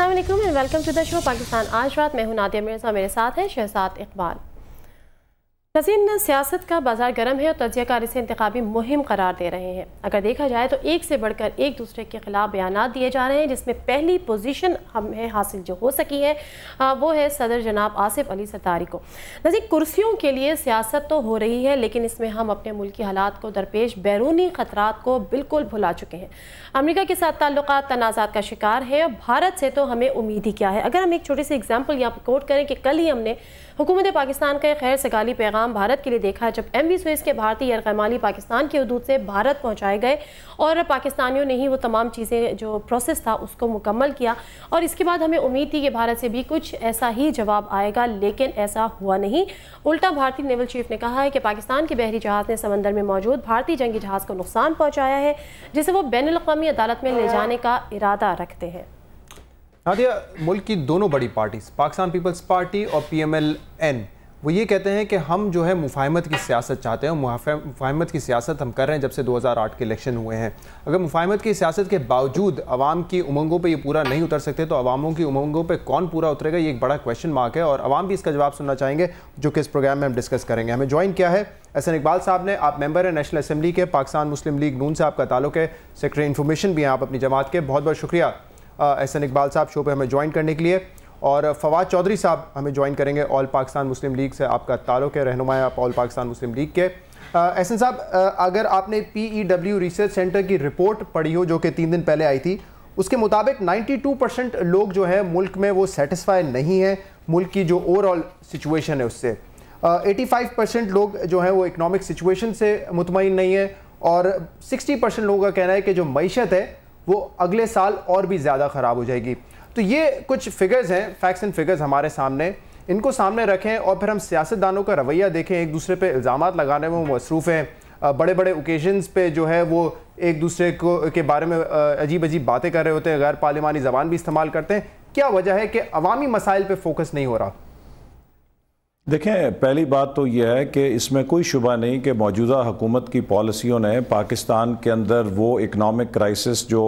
Aslam and welcome to the show Pakistan आज रात मैं हूं नादिया मिर्जा मेरे साथ हैं शहजाद इकबाल नजीन सियासत का बाजार गर्म है और कार इसे इंतबी मुहिम करार दे रहे हैं अगर देखा जाए तो एक से बढ़कर एक दूसरे के खिलाफ बयान दिए जा रहे हैं जिसमें पहली पोजीशन हमें हासिल जो हो सकी है आ, वो है सदर जनाब आसिफ अली सतारी को नजीक कुर्सियों के लिए सियासत तो हो रही है लेकिन इसमें हम अपने मुल्क की हालात को दरपेश बैरूनी ख़तरा को बिल्कुल भुला चुके हैं अमरीका के साथ ताल्लुक तनाजात का शिकार है और भारत से तो हमें उम्मीद ही क्या है अगर हम एक छोटी सी एग्जाम्पल यहाँ पर कोट करें कि कल ही हमने हुकूमत पाकिस्तान का खैर सगाली पैगाम नाम भारत के लिए देखा है जब एम वी सुइस के भारतीय यरकमाली पाकिस्तान के हदूद से भारत पहुँचाए गए और पाकिस्तानियों ने ही वो तमाम चीज़ें जो प्रोसेस था उसको मुकम्मल किया और इसके बाद हमें उम्मीद थी कि भारत से भी कुछ ऐसा ही जवाब आएगा लेकिन ऐसा हुआ नहीं उल्टा भारतीय नेवल चीफ ने कहा है कि पाकिस्तान के बहरी जहाज़ ने समंदर में मौजूद भारतीय जंगी जहाज़ को नुकसान पहुँचाया है जिसे वो बैन अवी अदालत में ले जाने का इरादा रखते हैं नादिया मुल्क की दोनों बड़ी पार्टीज पाकिस्तान पीपल्स पार्टी और पीएमएलएन वो ये कहते हैं कि हम जो है मुफाहमत की सियासत चाहते हैं मुफाहमत की सियासत हम कर रहे हैं जब से 2008 के इलेक्शन हुए हैं अगर मुफाहमत की सियासत के बावजूद आवाम की उमंगों पे ये पूरा नहीं उतर सकते तो आवामों की उमंगों पे कौन पूरा उतरेगा ये एक बड़ा क्वेश्चन मार्क है और आवाम भी इसका जवाब सुनना चाहेंगे जो कि इस प्रोग्राम में हम डिस्कस करेंगे हमें ज्वाइन किया है एहसन इकबाल साहब ने आप मेबर हैं नेशनल असम्बली के पाकिस्तान मुस्लिम लीग नून से आपका ताल्लुक है सेक्रेटरी इन्फॉर्मेशन भी हैं आप अपनी जमात के बहुत बहुत शुक्रिया एहसन इकबाल साहब शो पर हमें ज्वाइन करने के लिए और फवाद चौधरी साहब हमें ज्वाइन करेंगे ऑल पाकिस्तान मुस्लिम लीग से आपका तारुक है रहनुमा आप ऑल पाकिस्तान मुस्लिम लीग के एहसन साहब अगर आपने P E W research centre की रिपोर्ट पढ़ी हो जो कि तीन दिन पहले आई थी उसके मुताबिक 92 परसेंट लोग जो हैं मुल्क में वो सेटिस्फाई नहीं हैं मुल्क की जो ओवरऑल सिचुएशन है उससे एटी फाइव परसेंट लोग जो हैं वो इकनॉमिक सिचुएशन से मुतमिन नहीं है और सिक्सटी परसेंट लोगों का कहना है कि जो मीशत है वो अगले साल और भी ज़्यादा ख़राब हो जाएगी तो ये कुछ फिगर्स हैं फैक्ट्स एंड फिगर्स हमारे सामने इनको सामने रखें और फिर हम सियासतदानों का रवैया देखें एक दूसरे पर इल्ज़ाम लगाने में मसरूफ़ हैं बड़े बड़े ओकेजन्स पे जो है वो एक दूसरे को के बारे में अजीब अजीब बातें कर रहे होते हैं गैर पार्लिमानी ज़बान भी इस्तेमाल करते हैं क्या वजह है कि अवामी मसाइल पर फोकस नहीं हो रहा देखें पहली बात तो यह है कि इसमें कोई शुबा नहीं कि मौजूदा हुकूमत की पॉलिसियों ने पाकिस्तान के अंदर वो इकनॉमिक क्राइसिस जो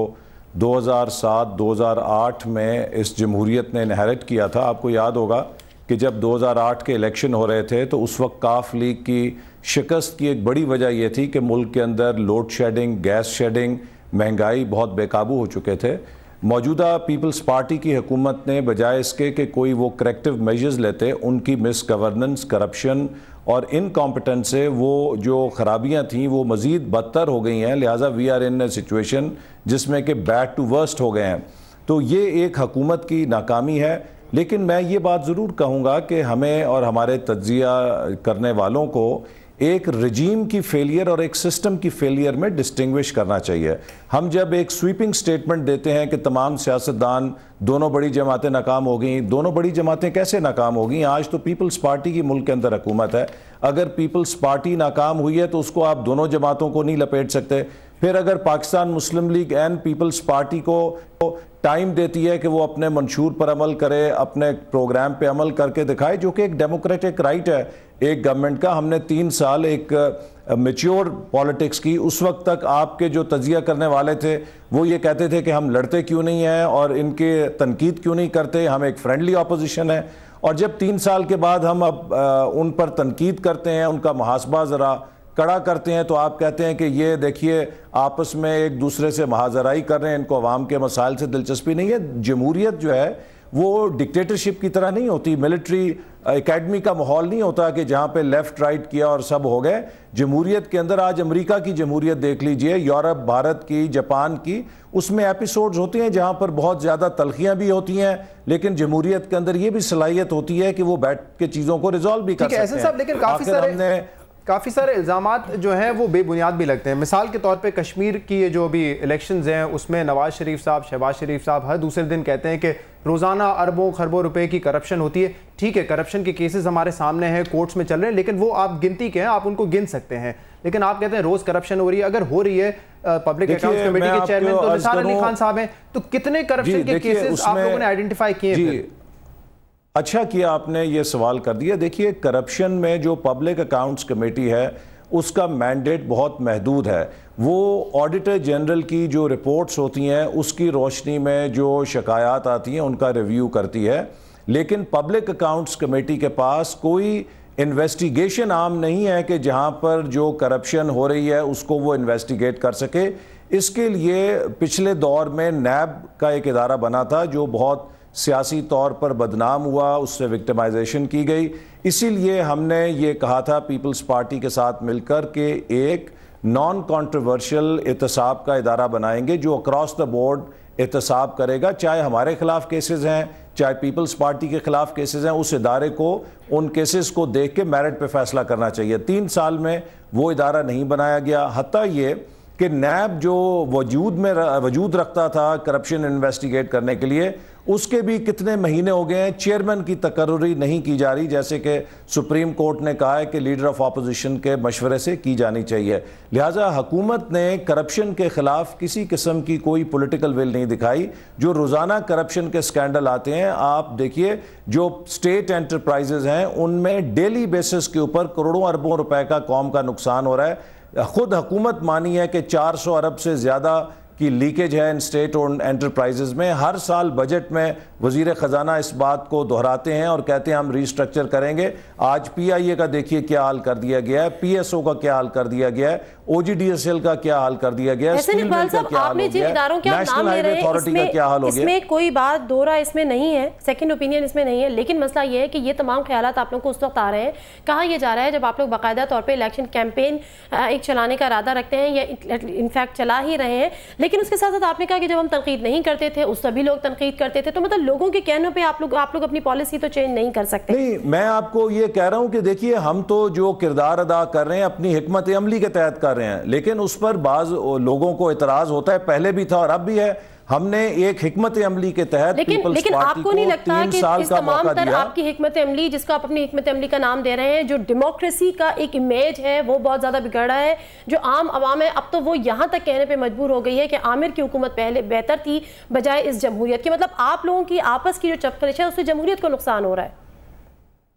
2007-2008 में इस जमहूरीत ने इनहेरिट किया था आपको याद होगा कि जब 2008 के इलेक्शन हो रहे थे तो उस वक्त काफ लीग की शिकस्त की एक बड़ी वजह यह थी कि मुल्क के अंदर लोड शेडिंग गैस शेडिंग महंगाई बहुत बेकाबू हो चुके थे मौजूदा पीपल्स पार्टी की हुकूमत ने बजाय इसके कि कोई वो करेक्टिव मेजर्स लेते उनकी मिस गवर्नेंस करप्शन और इनकॉम्पिटेंट से वो जो खराबियाँ थीं वो मज़ीद बदतर हो गई हैं लिहाजा we are in a situation जिसमें कि बैड टू वर्स्ट हो गए हैं तो ये एक हकूमत की नाकामी है लेकिन मैं ये बात ज़रूर कहूँगा कि हमें और हमारे तज्जिया करने वालों को एक रजीम की फेलियर और एक सिस्टम की फेलियर में डिस्टिंग्विश करना चाहिए हम जब एक स्वीपिंग स्टेटमेंट देते हैं कि तमाम सियासतदान दोनों बड़ी जमातें नाकाम हो गई दोनों बड़ी जमातें कैसे नाकाम हो गई आज तो पीपल्स पार्टी की मुल्क के अंदर हुकूमत है अगर पीपल्स पार्टी नाकाम हुई है तो उसको आप दोनों जमातों को नहीं लपेट सकते फिर अगर Pakistan Muslim league and people's party को टाइम देती है कि वो अपने मंशूर पर अमल करे अपने प्रोग्राम पे अमल करके दिखाए जो कि एक डेमोक्रेटिक राइट है एक गवर्नमेंट का हमने तीन साल एक मेच्योर पॉलिटिक्स की उस वक्त तक आपके जो तजिया करने वाले थे वो ये कहते थे कि हम लड़ते क्यों नहीं हैं और इनके तनकीद क्यों नहीं करते हम एक फ्रेंडली अपोजिशन है और जब तीन साल के बाद हम अब उन पर तनकीद करते हैं उनका मुहासबा ज़रा कड़ा करते हैं तो आप कहते हैं कि ये देखिए आपस में एक दूसरे से महाजराई कर रहे हैं इनको आवाम के मसाइल से दिलचस्पी नहीं है जमहूरियत जो है वो डिक्टेटरशिप की तरह नहीं होती मिलिट्री एकेडमी का माहौल नहीं होता कि जहाँ पे लेफ़्ट राइट किया और सब हो गए जमहूरियत के अंदर आज अमेरिका की जमहूरियत देख लीजिए यूरोप भारत की जापान की उसमें एपिसोड्स होते हैं जहाँ पर बहुत ज़्यादा तलखियाँ भी होती हैं लेकिन जमहूरियत के अंदर ये भी सलाहियत होती है कि वो बैठ के चीज़ों को रिजॉल्व भी कर सकते हैं लेकिन काफ़ी सारे हमने काफ़ी सारे इल्ज़ाम जो हैं वो बेबुनियाद भी लगते हैं मिसाल के तौर पे कश्मीर की ये जो अभी इलेक्शंस हैं उसमें नवाज़ शरीफ साहब शहबाज शरीफ साहब हर दूसरे दिन कहते हैं कि रोज़ाना अरबों खरबों रुपए की करप्शन होती है ठीक है करप्शन के केसेस हमारे सामने हैं कोर्ट्स में चल रहे हैं लेकिन वो आप गिनती के हैं आप उनको गिन सकते हैं लेकिन आप कहते हैं रोज़ करप्शन हो रही है अगर हो रही है पब्लिक अकाउंट्स कमेटी के चेयरमैन तो निसार अली खान साहब हैं तो कितने करप्शन के केसेस आप लोगों ने आइडेंटिफाई किए अच्छा किया आपने ये सवाल कर दिया देखिए करप्शन में जो पब्लिक अकाउंट्स कमेटी है उसका मैंडेट बहुत महदूद है वो ऑडिटर जनरल की जो रिपोर्ट्स होती हैं उसकी रोशनी में जो शिकायत आती हैं उनका रिव्यू करती है लेकिन पब्लिक अकाउंट्स कमेटी के पास कोई इन्वेस्टिगेशन आम नहीं है कि जहां पर जो करप्शन हो रही है उसको वो इन्वेस्टिगेट कर सके इसके लिए पिछले दौर में नैब का एक अदारा बना था जो बहुत सियासी तौर पर बदनाम हुआ उससे विक्टिमाइजेशन की गई इसीलिए हमने ये कहा था पीपल्स पार्टी के साथ मिलकर के एक नॉन कॉन्ट्रोवर्शियल एहतसाब का इदारा बनाएंगे जो अक्रॉस द बोर्ड एहतसाब करेगा चाहे हमारे खिलाफ केसेस हैं चाहे पीपल्स पार्टी के खिलाफ केसेस हैं उस इदारे को उन केसेस को देख के मेरिट पे फैसला करना चाहिए तीन साल में वो इदारा नहीं बनाया गया हती ये कि नैब जो वजूद में वजूद रखता था करप्शन इन्वेस्टिगेट करने के लिए उसके भी कितने महीने हो गए हैं चेयरमैन की तकर्री नहीं की जा रही जैसे कि सुप्रीम कोर्ट ने कहा है कि लीडर ऑफ अपोजिशन के मशवरे से की जानी चाहिए लिहाजा हुकूमत ने करप्शन के ख़िलाफ़ किसी किस्म की कोई पोलिटिकल विल नहीं दिखाई जो रोज़ाना करप्शन के स्कैंडल आते हैं आप देखिए जो स्टेट एंटरप्राइजेज़ हैं उनमें डेली बेसिस के ऊपर करोड़ों अरबों रुपए का कौम का नुकसान हो रहा है ख़ुद हकूमत मानी है कि सौ अरब से ज़्यादा की लीकेज है इन स्टेट ओन्ड एंटरप्राइजेज में हर साल बजट में वजीर ख़जाना इस बात को दोहराते हैं और कहते हैं हम रीस्ट्रक्चर करेंगे आज पी आई ए का देखिए क्या हाल कर दिया गया है पी एस ओ का क्या हाल कर दिया गया है O G D S L का क्या हाल कर दिया गया है नेशनल हाईवे अथॉरिटी का क्या हाल हो गया कोई बात दो इसमें नहीं है सेकेंड ओपिनियन इसमें नहीं है लेकिन मसला यह है कि ये तमाम ख्याल आप लोग को उस वक्त आ रहे हैं कहा यह जा रहा है जब आप लोग बाकायदा तौर पर इलेक्शन कैंपेन एक चलाने का इरादा रखते हैं या इनफैक्ट चला ही रहे हैं लेकिन उसके साथ साथ आपने कहा कि जब हम तनकीद नहीं करते थे उस सभी लोग तनकीद करते थे तो मतलब लोगों के कहने पे आप लोग आप लोग अपनी पॉलिसी तो चेंज नहीं कर सकते नहीं मैं आपको ये कह रहा हूँ कि देखिए हम तो जो किरदार अदा कर रहे हैं अपनी हमत अमली के तहत कर रहे हैं लेकिन उस पर बाज लोगों को एतराज़ होता है पहले भी था और अब भी है हमने एक हिकमत अमली के तहत लेकिन लेकिन आपको नहीं लगता कि इस तमाम तर आपकी हमत अमली जिसको आप अपनी हिकमत अमली का नाम दे रहे हैं जो डेमोक्रेसी का एक इमेज है वो बहुत ज़्यादा बिगड़ रहा है जो आम आवाम है अब तो वो यहाँ तक कहने पर मजबूर हो गई है कि आमिर की हुकूमत पहले बेहतर थी बजाय इस जमहूरियत की मतलब आप लोगों की आपस की जो चपकलिश है उससे जमहूरियत को नुकसान हो रहा है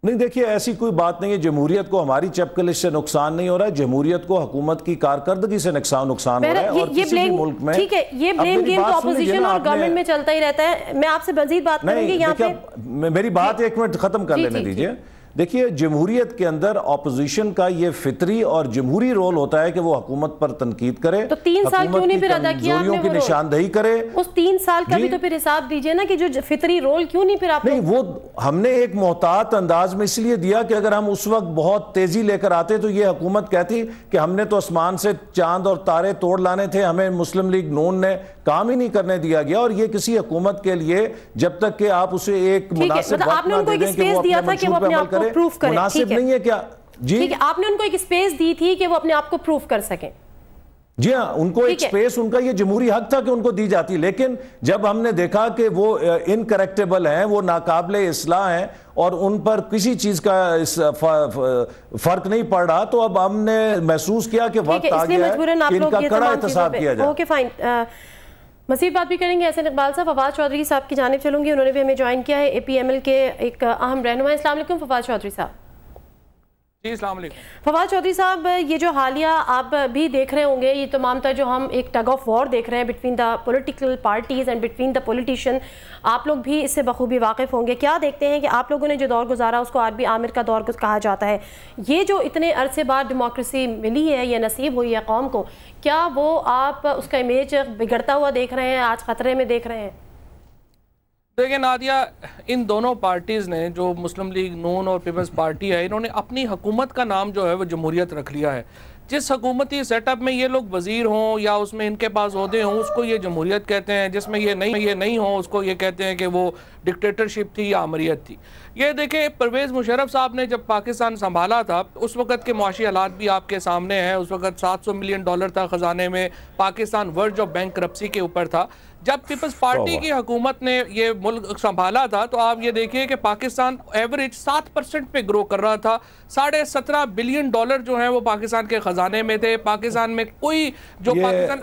नहीं देखिए ऐसी कोई बात नहीं है जमहूरियत को हमारी चपकलिश से नुकसान नहीं हो रहा है जमहूरियत को हुकूमत की कारकर्दगी से नुकसान नुकसान हो रहा है और ये किसी भी मुल्क में ठीक है ये ब्लेम गेम तो अपोजिशन और गवर्नमेंट में चलता ही रहता है मैं आपसे मजीद बात करूंगी यहाँ पे मेरी बात एक मिनट खत्म कर लेने दीजिए देखिए जमहूरियत के अंदर अपोजिशन का ये फितरी और जमहूरी रोल होता है कि वो हुकूमत पर तनकीद करे तो तीन साल क्यों नहीं फिर अदा किया की निशानदेही करे उस तीन साल का भी तो फिर हिसाब दीजिए ना कि जो फितरी रोल क्यों नहीं फिर आपने नहीं वो हमने एक मोहतात अंदाज में इसलिए दिया कि अगर हम उस वक्त बहुत तेजी लेकर आते तो ये हुकूमत कहती कि हमने तो आसमान से चांद और तारे तोड़ लाने थे हमें मुस्लिम लीग नून ने काम ही नहीं करने दिया गया और ये किसी हुकूमत के लिए जब तक कि आप उसे एक मुनासिब मतलब वक्त ना दे दें कि वो अपने मंशूर पे अमल पे प्रूफ करें मुनासिब नहीं है क्या जी ठीक है आपने उनको एक स्पेस दी थी कि वो अपने आप को प्रूफ कर सकें जी हाँ उनको एक स्पेस उनका ये जमहूरी हक था कि उनको दी जाती लेकिन जब हमने देखा कि वो इनकरेक्टेबल हैं वो नाकाबले इसलाह हैं और उन पर किसी चीज का इस फर्क नहीं पड़ रहा तो अब हमने महसूस किया कि वक्त आ गया है कि इनका कड़ा एहतसाब किया जाए ओके फाइन मसीद बात भी करेंगे ऐसे इकबाल साहब फवाद चौधरी साहब की जानब चलूंगी उन्होंने भी हमें ज्वाइन किया है ए पी एम एल के एक अहम रहनुमा इस्लाम फवाद चौधरी साहब फवाद चौधरी साहब ये जो हालिया आप भी देख रहे होंगे ये तमाम तो जो हम एक टग ऑफ वॉर देख रहे हैं between the political parties and between the politician आप लोग भी इससे बखूबी वाकिफ़ होंगे क्या देखते हैं कि आप लोगों ने जो दौर गुजारा उसको आर बी आमिर का दौर कहा जाता है ये जो इतने अरसे बाद डेमोक्रेसी मिली है या नसीब हुई है कौम को क्या वो आप उसका इमेज बिगड़ता हुआ देख रहे हैं आज ख़तरे में देख रहे हैं तो देखिए नादिया इन दोनों पार्टीज़ ने जो मुस्लिम लीग नून और पीपल्स पार्टी है इन्होंने अपनी हुकूमत का नाम जो है वो जमहूरियत रख लिया है जिस हकूमती सेटअप में ये लोग वजीर हों या उसमें इनके पास अहदे हों उसको ये जमहूरियत कहते हैं जिसमें ये नहीं ये नहीं हो उसको ये कहते हैं कि वो डिक्टेटरशिप थी या अमरीत थी ये देखें परवेज़ मुशरफ साहब ने जब पाकिस्तान संभाला था उस वक्त के मुआशी हालात भी आपके सामने हैं उस वक्त सात सौ मिलियन डॉलर था ख़जाने में Pakistan verge of bankruptcy के ऊपर था जब पीपल्स पार्टी की हुकूमत ने ये मुल्क संभाला था तो आप ये देखिए कि पाकिस्तान एवरेज सात परसेंट पे ग्रो कर रहा था साढ़े सत्रह बिलियन डॉलर जो है वो पाकिस्तान के खजाने में थे पाकिस्तान में कोई जो पाकिस्तान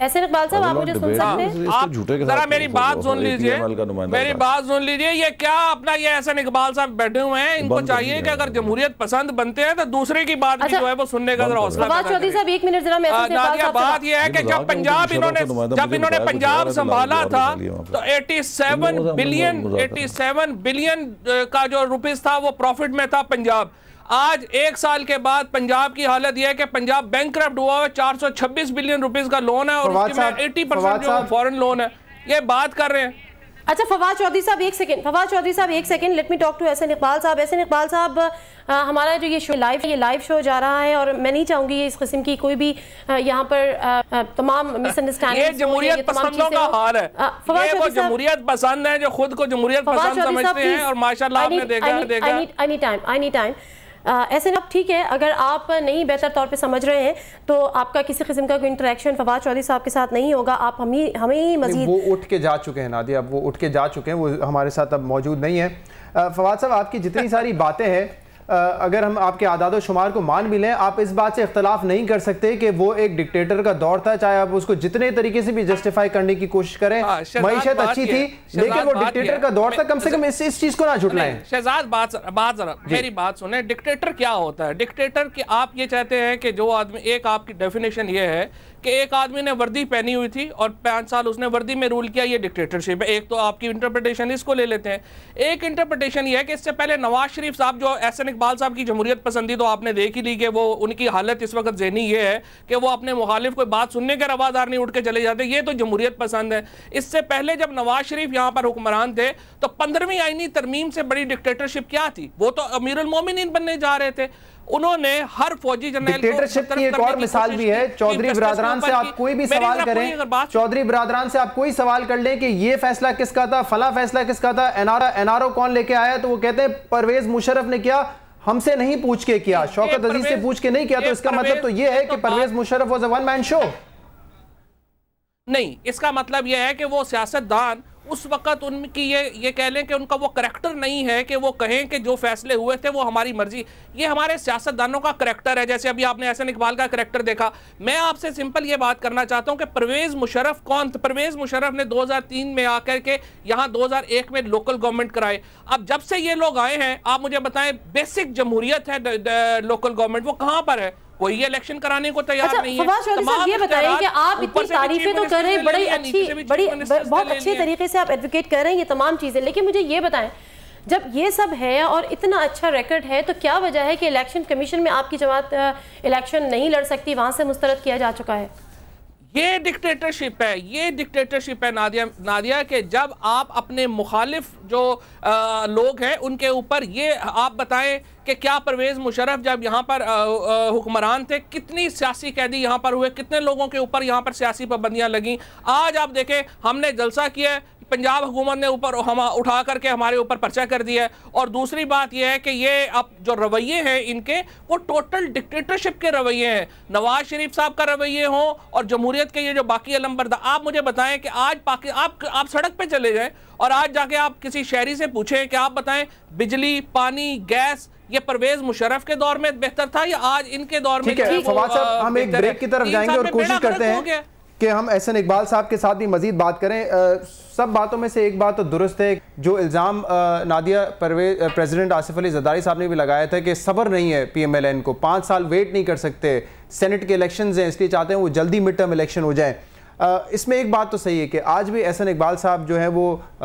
ऐसे इकबाल साहब आप मुझे सुन सकते हैं आप जरा मेरी बात सुन लीजिए मेरी बात सुन लीजिए ये क्या अपना ये ऐसे इकबाल साहब बैठे हुए हैं इनको चाहिए कि अगर जमहूरियत पसंद बनते हैं तो दूसरे की बात भी अच्छा, जो है वो सुनने का जरा हौसला बात यह है कि जब पंजाब इन्होंने जब इन्होंने पंजाब संभाला था तो eighty seven billion eighty seven billion का जो रुपीज था वो प्रॉफिट में था पंजाब आज एक साल के बाद पंजाब की हालत यह है कि पंजाब बैंक हुआ है चार सौ छब्बीस बिलियन रुपीज का लोन है और एट्टी परसेंट जो फॉरन लोन है ये बात कर रहे हैं अच्छा फवाद चौधरी साहब एक सेकंड फवाद चौधरी साहब एक second let me talk to S N Iqbal sahab S N Iqbal sahab हमारा जो ये शो लाइव ये लाइव शो जा रहा है और मैं नहीं चाहूंगी इस किस्म की कोई भी यहाँ पर तमाम मिसअंडरस्टैंडिंग जमहूरियत पसंद है जो खुद को जमहूरियत पसंद समझते हैं और माशाल्लाह आपने देखा है देखा एनी टाइम एनी टाइम ऐसे ना ठीक है अगर आप नहीं बेहतर तौर पे समझ रहे हैं तो आपका किसी किस्म का कोई इंटरेक्शन फवाद चौधरी साहब के साथ नहीं होगा आप हम ही हमें ही मजीद वो उठ के जा चुके हैं नादिया अब वो उठ के जा चुके हैं वो हमारे साथ अब मौजूद नहीं है फवाद साहब आपकी जितनी सारी बातें हैं अगर हम आपके आदाद व शुमार को मान भी लें आप इस बात से इख्तलाफ नहीं कर सकते कि वो एक डिक्टेटर का दौर था चाहे आप उसको जितने तरीके से भी जस्टिफाई करने की कोशिश करें हाँ, मीशत अच्छी थी लेकिन वो डिक्टेटर का दौर था कम से कम इस इस चीज़ को ना झुटलाएं शहजाद मेरी बात सुने डिक्टेटर क्या होता है डिक्टेटर की आप ये चाहते हैं कि जो आदमी एक आपकी डेफिनेशन ये है कि एक आदमी ने वर्दी पहनी हुई थी और पाँच साल उसने वर्दी में रूल किया ये डिक्टेटरशिप है एक तो आपकी इंटरप्रिटेशन इसको ले लेते हैं एक इंटरप्रिटेशन ये है कि इससे पहले नवाज शरीफ साहब जो एस एन इकबाल साहब की जमहूरियत पसंदी तो आपने देख ही ली कि वो उनकी हालत इस वक्त जहनी ये है कि वो अपने मुखालिफ कोई बात सुनने के रवादार नहीं उठ के चले जाते ये तो जमहूरियत पसंद है इससे पहले जब नवाज शरीफ यहाँ पर हुक्मरान थे तो पंद्रहवीं आइनी तरमीम से बड़ी डिक्टेटरशिप क्या थी वो तो अमीर उलमोमिन बनने जा रहे थे उन्होंने हर फौजी जनरल की एक और मिसाल भी है चौधरी बरादरान से आप कोई भी सवाल करें चौधरी बरादरान से आप कोई सवाल कर लें कि ये फैसला किसका था फला फैसला किसका था एनआरओ एनआरओ कौन लेके आया तो वो कहते हैं परवेज मुशरफ ने किया हमसे नहीं पूछ के किया शौकत अजीज से पूछ के नहीं किया तो इसका मतलब तो यह है कि तो Pervez Musharraf was a one man show नहीं इसका मतलब यह है कि वो सियासतदान उस वक़्त उनकी ये ये कह लें कि उनका वो करेक्टर नहीं है कि वो कहें कि जो फैसले हुए थे वो हमारी मर्जी ये हमारे सियासतदानों का करेक्टर है जैसे अभी आपने ऐसा इकबाल का करेक्टर देखा मैं आपसे सिंपल ये बात करना चाहता हूँ कि परवेज़ मुशरफ कौन परवेज़ मुशरफ ने 2003 में आकर के यहाँ 2001 में लोकल गवर्नमेंट कराए अब जब से ये लोग आए हैं आप मुझे बताएं बेसिक जमहूरियत है the, the, the, local government वो कहाँ पर है कोई इलेक्शन कराने को तैयार अच्छा, नहीं है तमाम ये बताइए कि आप इतनी तारीफें तो कर रहे हैं बड़ी अच्छी बड़ी बहुत अच्छे तरीके से आप एडवोकेट कर रहे हैं ये तमाम चीज़ें लेकिन मुझे ये बताएं जब ये सब है और इतना अच्छा रिकॉर्ड है तो क्या वजह है कि इलेक्शन कमीशन में आपकी जमात इलेक्शन नहीं लड़ सकती वहां से मुस्तरद किया जा चुका है ये डिक्टेटरशिप है ये डिक्टेटरशिप है नादिया नादिया के जब आप अपने मुखालिफ जो आ, लोग हैं उनके ऊपर ये आप बताएं कि क्या परवेज़ मुशरफ जब यहाँ पर हुक्मरान थे कितनी सियासी कैदी यहाँ पर हुए कितने लोगों के ऊपर यहाँ पर सियासी पाबंदियाँ लगें आज आप देखें हमने जलसा किया पंजाब हुकूमत ने ऊपर हम उठा करके हमारे ऊपर पर्चा कर दिया है और दूसरी बात यह है कि ये अब जो रवैये हैं इनके वो टोटल डिक्टेटरशिप के रवैये हैं नवाज शरीफ साहब का रवैये हों और जमहूरियत के ये जो बाकी अलम्बरदा आप मुझे बताएं कि आज पाकि आप आप सड़क पर चले जाएँ और आज जाके आप किसी शहरी से पूछें कि आप बताएं बिजली पानी गैस ये परवेज मुशरफ के दौर में बेहतर था या आज इनके दौर में फवाद साहब हम एक ब्रेक की तरफ जाएंगे और कोशिश करते हैं कि हम एहसन इकबाल साहब के साथ भी मज़ीद बात करें आ, सब बातों में से एक बात तो दुरुस्त है जो इल्ज़ाम नादिया परवे प्रेसिडेंट आसिफ अली जदारी साहब ने भी लगाया था कि सब्र नहीं है पी एम एल एन को पाँच साल वेट नहीं कर सकते सेनेट के इलेक्शन हैं इसलिए चाहते हैं वो जल्दी मिड टर्म इलेक्शन हो जाएँ इसमें एक बात तो सही है कि आज भी एहसन इकबाल साहब जो है वो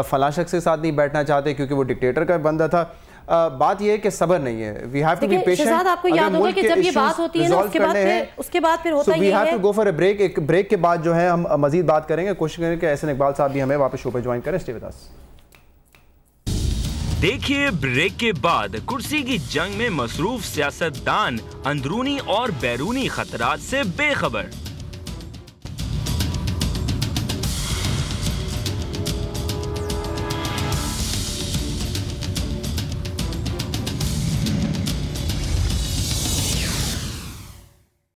फलां शख्स के साथ नहीं बैठना चाहते क्योंकि वो डिक्टेटर का बंदा था बात यह है कि सबर नहीं है we have to be patient आपको याद होगा कि जब ये बात होती है ना उसके बाद फिर उसके बाद फिर होता so ये है गो फॉर अ ब्रेक एक ब्रेक के बाद जो है हम मजीद बात करेंगे कोशिश करेंगे कि एहसन इकबाल साहब भी हमें वापस शो पे ज्वाइन करें स्टे विद अस देखिए ब्रेक के बाद कुर्सी की जंग में मसरूफ सियासतदान अंदरूनी और बैरूनी खतरात से बेखबर